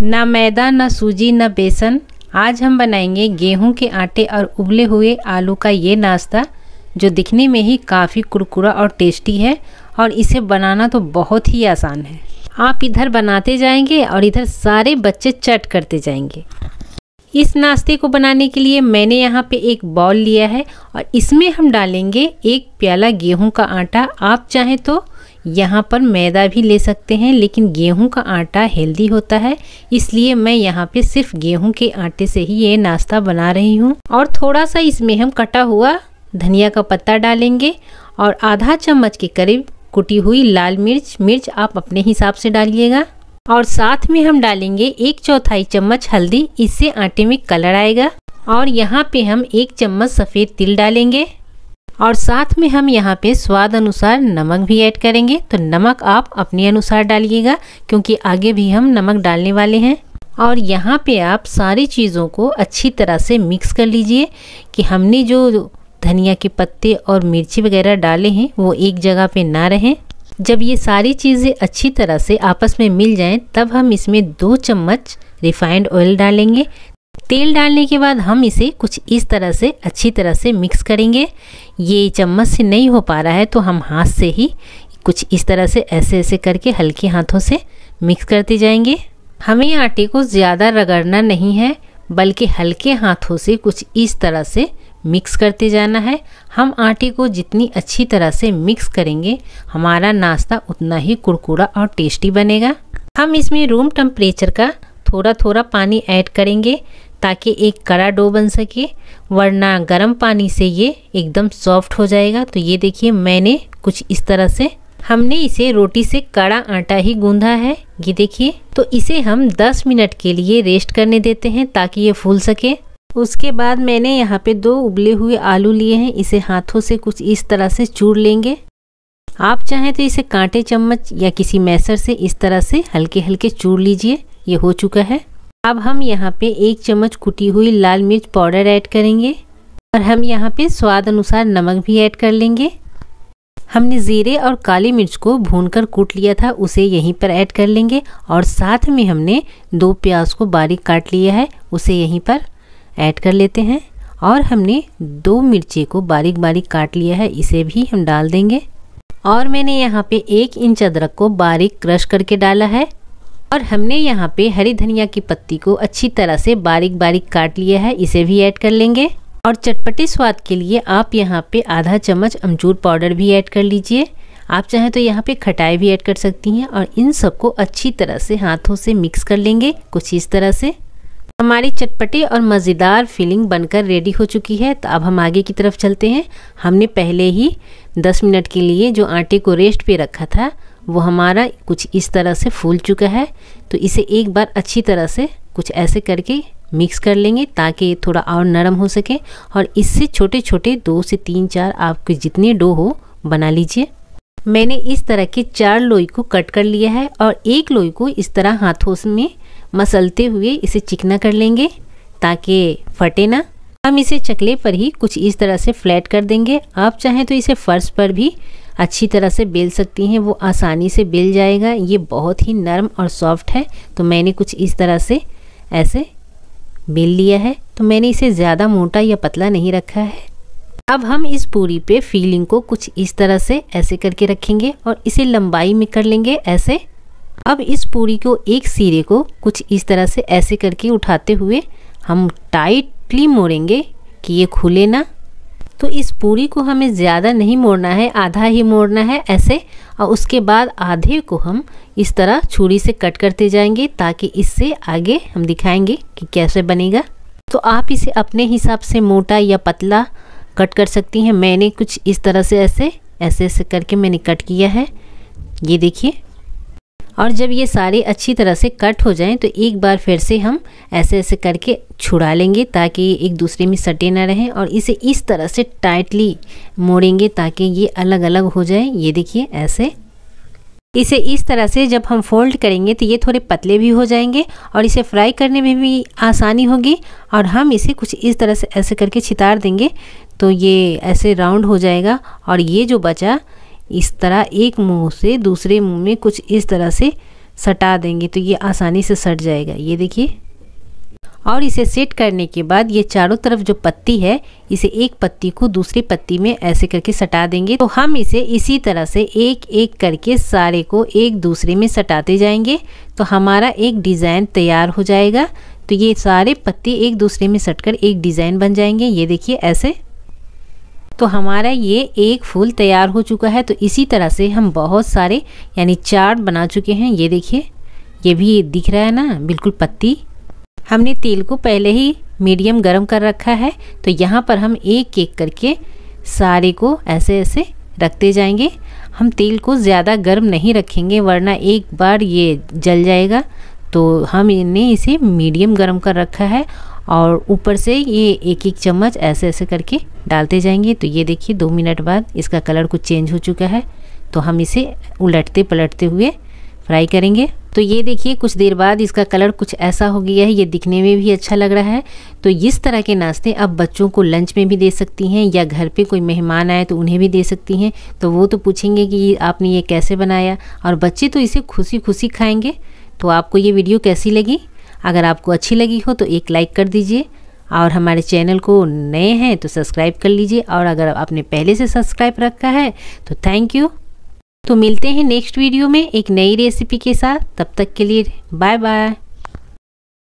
ना मैदा ना सूजी ना बेसन आज हम बनाएंगे गेहूं के आटे और उबले हुए आलू का ये नाश्ता जो दिखने में ही काफ़ी कुरकुरा और टेस्टी है और इसे बनाना तो बहुत ही आसान है आप इधर बनाते जाएंगे और इधर सारे बच्चे चट करते जाएंगे इस नाश्ते को बनाने के लिए मैंने यहाँ पे एक बॉल लिया है और इसमें हम डालेंगे एक प्याला गेहूं का आटा आप चाहें तो यहाँ पर मैदा भी ले सकते हैं लेकिन गेहूं का आटा हेल्दी होता है इसलिए मैं यहाँ पे सिर्फ गेहूं के आटे से ही ये नाश्ता बना रही हूँ और थोड़ा सा इसमें हम कटा हुआ धनिया का पत्ता डालेंगे और आधा चम्मच के करीब कुटी हुई लाल मिर्च मिर्च आप अपने हिसाब से डालिएगा और साथ में हम डालेंगे एक चौथाई चम्मच हल्दी इससे आटे में कलर आएगा और यहाँ पे हम एक चम्मच सफ़ेद तिल डालेंगे और साथ में हम यहाँ पे स्वाद अनुसार नमक भी ऐड करेंगे तो नमक आप अपने अनुसार डालिएगा क्योंकि आगे भी हम नमक डालने वाले हैं और यहाँ पे आप सारी चीज़ों को अच्छी तरह से मिक्स कर लीजिए कि हमने जो धनिया के पत्ते और मिर्ची वगैरह डाले हैं वो एक जगह पे ना रहें जब ये सारी चीज़ें अच्छी तरह से आपस में मिल जाएं तब हम इसमें दो चम्मच रिफाइंड ऑयल डालेंगे तेल डालने के बाद हम इसे कुछ इस तरह से अच्छी तरह से मिक्स करेंगे ये चम्मच से नहीं हो पा रहा है तो हम हाथ से ही कुछ इस तरह से ऐसे ऐसे करके हल्के हाथों से मिक्स करते जाएंगे हमें आटे को ज़्यादा रगड़ना नहीं है बल्कि हल्के हाथों से कुछ इस तरह से मिक्स करते जाना है हम आटे को जितनी अच्छी तरह से मिक्स करेंगे हमारा नाश्ता उतना ही कुरकुरा और टेस्टी बनेगा हम इसमें रूम टेम्परेचर का थोड़ा थोड़ा पानी ऐड करेंगे ताकि एक कड़ा डो बन सके वरना गर्म पानी से ये एकदम सॉफ्ट हो जाएगा तो ये देखिए मैंने कुछ इस तरह से हमने इसे रोटी से कड़ा आटा ही गूंधा है ये देखिए तो इसे हम 10 मिनट के लिए रेस्ट करने देते हैं ताकि ये फूल सके उसके बाद मैंने यहाँ पे दो उबले हुए आलू लिए हैं इसे हाथों से कुछ इस तरह से चूर लेंगे आप चाहें तो इसे कांटे चम्मच या किसी मैसर से इस तरह से हल्के हल्के चूर लीजिए ये हो चुका है अब हम यहाँ पे एक चम्मच कुटी हुई लाल मिर्च पाउडर ऐड करेंगे और हम यहाँ पे स्वाद अनुसार नमक भी ऐड कर लेंगे हमने ज़ीरे और काली मिर्च को भूनकर कूट लिया था उसे यहीं पर ऐड कर लेंगे और साथ में हमने दो प्याज को बारीक काट लिया है उसे यहीं पर ऐड कर लेते हैं और हमने दो मिर्ची को बारीक बारीक काट लिया है इसे भी हम डाल देंगे और मैंने यहाँ पे एक इंच अदरक को बारीक क्रश करके डाला है और हमने यहाँ पे हरी धनिया की पत्ती को अच्छी तरह से बारीक बारीक काट लिया है इसे भी ऐड कर लेंगे और चटपटे स्वाद के लिए आप यहाँ पे आधा चम्मच अमचूर पाउडर भी ऐड कर लीजिए आप चाहें तो यहाँ पे खटाई भी ऐड कर सकती हैं और इन सबको अच्छी तरह से हाथों से मिक्स कर लेंगे कुछ इस तरह से हमारी चटपटी और मज़ेदार फीलिंग बनकर रेडी हो चुकी है तो अब हम आगे की तरफ चलते हैं हमने पहले ही 10 मिनट के लिए जो आटे को रेस्ट पे रखा था वो हमारा कुछ इस तरह से फूल चुका है तो इसे एक बार अच्छी तरह से कुछ ऐसे करके मिक्स कर लेंगे ताकि ये थोड़ा और नरम हो सके और इससे छोटे छोटे दो से तीन चार आपके जितने डो हो बना लीजिए मैंने इस तरह के चार लोई को कट कर लिया है और एक लोई को इस तरह हाथों में मसलते हुए इसे चिकना कर लेंगे ताकि फटे ना हम इसे चकले पर ही कुछ इस तरह से फ्लैट कर देंगे आप चाहें तो इसे फर्श पर भी अच्छी तरह से बेल सकती हैं वो आसानी से बेल जाएगा ये बहुत ही नरम और सॉफ्ट है तो मैंने कुछ इस तरह से ऐसे बेल लिया है तो मैंने इसे ज़्यादा मोटा या पतला नहीं रखा है अब हम इस पूरी पे फीलिंग को कुछ इस तरह से ऐसे करके रखेंगे और इसे लंबाई में कर लेंगे ऐसे अब इस पूरी को एक सिरे को कुछ इस तरह से ऐसे करके उठाते हुए हम टाइटली मोड़ेंगे कि ये खुले ना तो इस पूरी को हमें ज़्यादा नहीं मोड़ना है आधा ही मोड़ना है ऐसे और उसके बाद आधे को हम इस तरह छुरी से कट करते जाएंगे ताकि इससे आगे हम दिखाएंगे कि कैसे बनेगा तो आप इसे अपने हिसाब से मोटा या पतला कट कर सकती हैं मैंने कुछ इस तरह से ऐसे ऐसे ऐसे करके मैंने कट किया है ये देखिए और जब ये सारे अच्छी तरह से कट हो जाएं तो एक बार फिर से हम ऐसे ऐसे करके छुड़ा लेंगे ताकि एक दूसरे में सटे ना रहें और इसे इस तरह से टाइटली मोड़ेंगे ताकि ये अलग अलग हो जाए ये देखिए ऐसे इसे इस तरह से जब हम फोल्ड करेंगे तो ये थोड़े पतले भी हो जाएंगे और इसे फ्राई करने में भी आसानी होगी और हम इसे कुछ इस तरह से ऐसे करके छितार देंगे तो ये ऐसे राउंड हो जाएगा और ये जो बचा इस तरह एक मुंह से दूसरे मुंह में कुछ इस तरह से सटा देंगे तो ये आसानी से सट जाएगा ये देखिए और इसे सेट करने के बाद ये चारों तरफ जो पत्ती है इसे एक पत्ती को दूसरी पत्ती में ऐसे करके सटा देंगे तो हम इसे इसी तरह से एक एक करके सारे को एक दूसरे में सटाते जाएंगे तो हमारा एक डिज़ाइन तैयार हो जाएगा तो ये सारे पत्ती एक दूसरे में सटकर एक डिज़ाइन बन जाएंगे ये देखिए ऐसे तो हमारा ये एक फूल तैयार हो चुका है तो इसी तरह से हम बहुत सारे यानी चार्ट बना चुके हैं ये देखिए ये भी दिख रहा है ना बिल्कुल पत्ती हमने तेल को पहले ही मीडियम गरम कर रखा है तो यहाँ पर हम एक एक करके सारे को ऐसे ऐसे रखते जाएंगे हम तेल को ज़्यादा गर्म नहीं रखेंगे वरना एक बार ये जल जाएगा तो हम इन्हें इसे मीडियम गर्म कर रखा है और ऊपर से ये एक एक चम्मच ऐसे ऐसे करके डालते जाएंगे तो ये देखिए दो मिनट बाद इसका कलर कुछ चेंज हो चुका है तो हम इसे उलटते पलटते हुए फ्राई करेंगे तो ये देखिए कुछ देर बाद इसका कलर कुछ ऐसा हो गया है ये दिखने में भी अच्छा लग रहा है तो इस तरह के नाश्ते आप बच्चों को लंच में भी दे सकती हैं या घर पे कोई मेहमान आए तो उन्हें भी दे सकती हैं तो वो तो पूछेंगे कि आपने ये कैसे बनाया और बच्चे तो इसे खुशी खुशी खाएँगे तो आपको ये वीडियो कैसी लगी अगर आपको अच्छी लगी हो तो एक लाइक कर दीजिए और हमारे चैनल को नए हैं तो सब्सक्राइब कर लीजिए और अगर आपने पहले से सब्सक्राइब रखा है तो थैंक यू तो मिलते हैं नेक्स्ट वीडियो में एक नई रेसिपी के साथ तब तक के लिए बाय बाय